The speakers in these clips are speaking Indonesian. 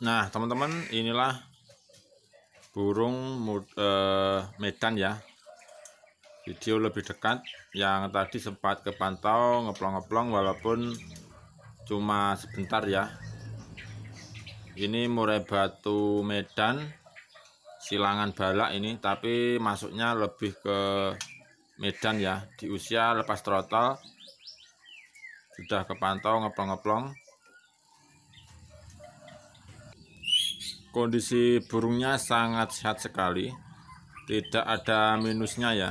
Nah, teman-teman, inilah burung uh, Medan ya. Video lebih dekat yang tadi sempat kepantau ngeplong-ngeplong walaupun cuma sebentar ya. Ini murai batu Medan silangan balak ini tapi masuknya lebih ke Medan ya di usia lepas trotol sudah kepantau ngeplong-ngeplong kondisi burungnya sangat sehat sekali tidak ada minusnya ya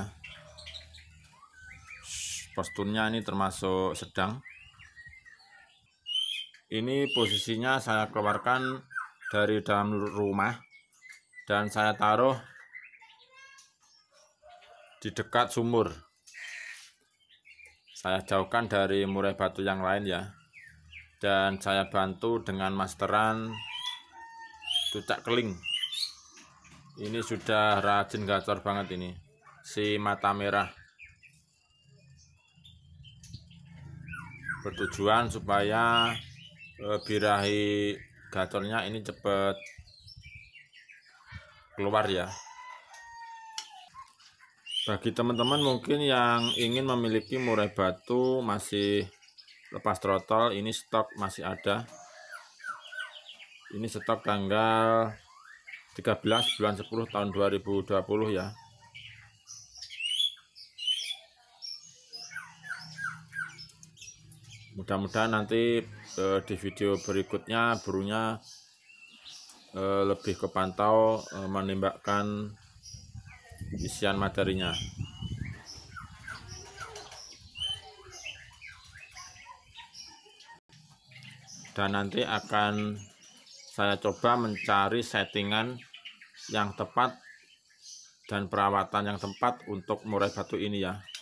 posturnya ini termasuk sedang ini posisinya saya keluarkan dari dalam rumah dan saya taruh di dekat sumur saya jauhkan dari murai batu yang lain ya dan saya bantu dengan masteran cucak keling ini sudah rajin gacor banget ini si mata merah bertujuan supaya eh, birahi gacornya ini cepat keluar ya bagi teman-teman mungkin yang ingin memiliki murai batu masih lepas trotol ini stok masih ada ini stok tanggal 13 bulan 10 tahun 2020 ya mudah-mudahan nanti eh, di video berikutnya burungnya eh, lebih kepantau eh, menembakkan isian materinya dan nanti akan saya coba mencari settingan yang tepat dan perawatan yang tepat untuk murai batu ini ya